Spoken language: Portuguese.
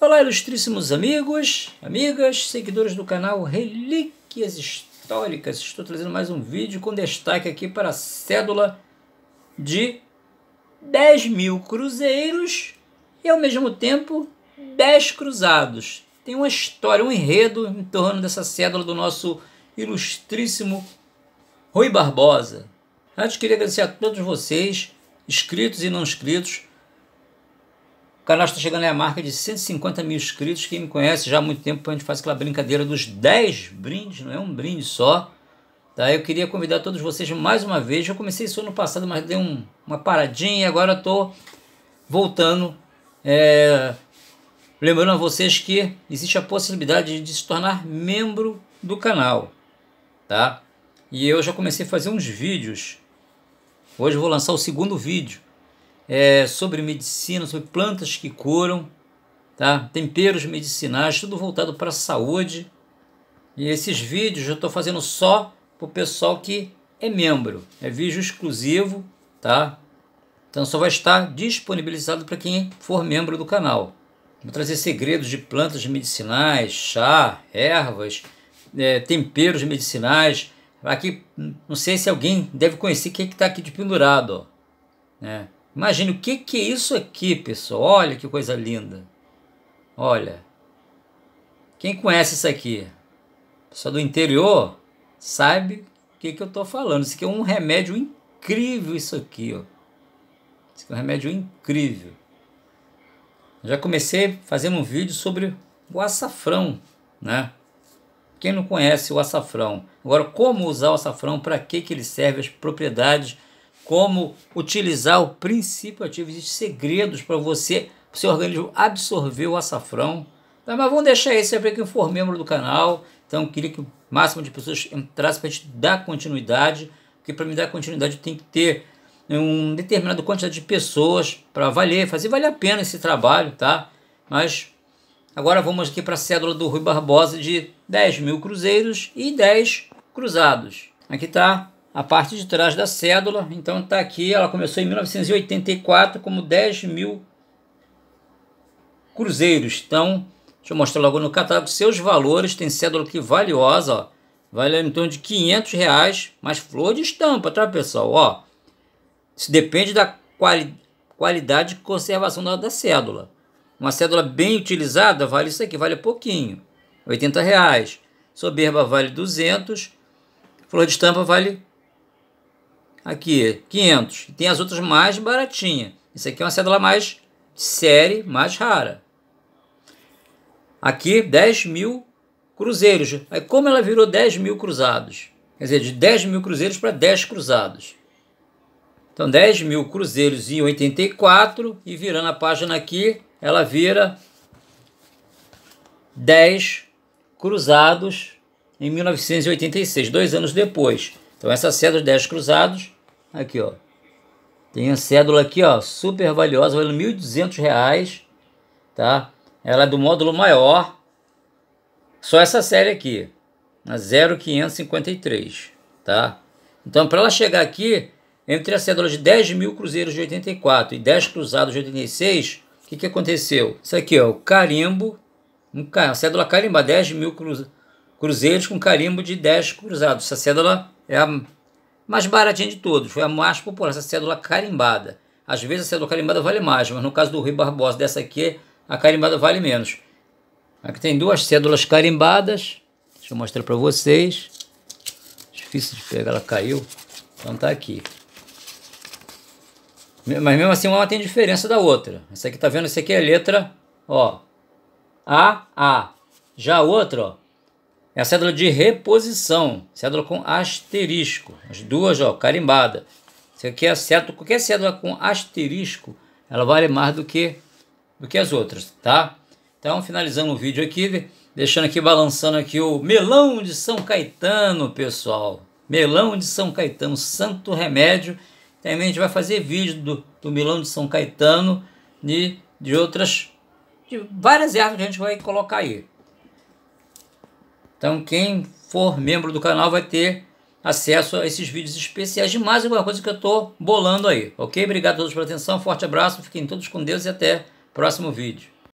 Olá, ilustríssimos amigos, amigas, seguidores do canal Relíquias Históricas. Estou trazendo mais um vídeo com destaque aqui para a cédula de 10 mil cruzeiros e, ao mesmo tempo, 10 cruzados. Tem uma história, um enredo em torno dessa cédula do nosso ilustríssimo Rui Barbosa. Antes, queria agradecer a todos vocês, inscritos e não inscritos, canal está chegando à marca de 150 mil inscritos. Quem me conhece já há muito tempo, a gente faz aquela brincadeira dos 10 brindes, não é um brinde só. Tá? Eu queria convidar todos vocês mais uma vez. Eu comecei isso ano passado, mas dei um, uma paradinha. Agora estou voltando. É... Lembrando a vocês que existe a possibilidade de se tornar membro do canal. Tá? E eu já comecei a fazer uns vídeos. Hoje vou lançar o segundo vídeo é, sobre medicina, sobre plantas que curam, tá? temperos medicinais, tudo voltado para a saúde. E esses vídeos eu estou fazendo só para o pessoal que é membro. É vídeo exclusivo, tá? Então só vai estar disponibilizado para quem for membro do canal. Vou trazer segredos de plantas medicinais, chá, ervas, é, temperos medicinais. Aqui, não sei se alguém deve conhecer o é que é está aqui de pendurado. Ó, né? Imagine o que, que é isso aqui, pessoal. Olha que coisa linda. Olha. Quem conhece isso aqui? Pessoal do interior sabe o que, que eu estou falando. Isso aqui é um remédio incrível, isso aqui. Ó. Isso aqui é um remédio incrível. já comecei fazendo um vídeo sobre o açafrão, né? Quem não conhece o açafrão? Agora, como usar o açafrão? Para que, que ele serve? As propriedades como utilizar o princípio ativo. Existem segredos para você, para seu organismo absorver o açafrão. Mas vamos deixar isso aí para quem for membro do canal. Então, queria que o máximo de pessoas entrasse para a gente dar continuidade, porque para me dar continuidade tem que ter um determinado quantidade de pessoas para valer, fazer valer a pena esse trabalho, tá? Mas agora vamos aqui para a cédula do Rui Barbosa de 10 mil cruzeiros e 10 cruzados. Aqui está a parte de trás da cédula. Então está aqui, ela começou em 1984 como 10 mil cruzeiros. Então, deixa eu mostrar logo no catálogo seus valores. Tem cédula que valiosa, ó, vale em torno de 500 reais, mas flor de estampa, tá pessoal? Ó, isso depende da quali qualidade de conservação da, da cédula. Uma cédula bem utilizada vale isso aqui, vale pouquinho, 80 reais. Soberba vale 200, flor de estampa vale aqui 500. Tem as outras mais baratinhas. Isso aqui é uma cédula mais série, mais rara. Aqui 10 mil cruzeiros. Aí como ela virou 10 mil cruzados? Quer dizer, de 10 mil cruzeiros para 10 cruzados. Então 10 mil cruzeiros em 84 e virando a página aqui, ela vira 10 cruzados em 1986, dois anos depois. Então essa cédula de 10 cruzados Aqui, ó. Tem a cédula aqui, ó, super valiosa, valendo R$ 1.200, tá? Ela é do módulo maior. Só essa série aqui, a 0,553, tá? Então, para ela chegar aqui, entre a cédula de 10 mil cruzeiros de 84 e 10 cruzados de 86, o que, que aconteceu? Isso aqui, ó, o carimbo, um, a cédula carimba, 10 mil cruzeiros com carimbo de 10 cruzados. Essa cédula é a mais baratinha de todos, foi a mais popular, essa cédula carimbada. Às vezes a cédula carimbada vale mais, mas no caso do Rui Barbosa, dessa aqui, a carimbada vale menos. Aqui tem duas cédulas carimbadas, deixa eu mostrar para vocês. Difícil de pegar, ela caiu, então tá aqui. Mas mesmo assim uma tem diferença da outra. Essa aqui tá vendo? Essa aqui é letra, ó. A, A. Já a outra, ó. É a cédula de reposição, cédula com asterisco, as duas ó, carimbada. Isso aqui é certo, qualquer cédula com asterisco, ela vale mais do que do que as outras, tá? Então, finalizando o vídeo aqui, deixando aqui balançando aqui o melão de São Caetano, pessoal. Melão de São Caetano, santo remédio. Também a gente vai fazer vídeo do, do melão de São Caetano e de outras de várias ervas que a gente vai colocar aí. Então quem for membro do canal vai ter acesso a esses vídeos especiais de mais alguma coisa que eu estou bolando aí, ok? Obrigado a todos pela atenção, forte abraço, fiquem todos com Deus e até próximo vídeo.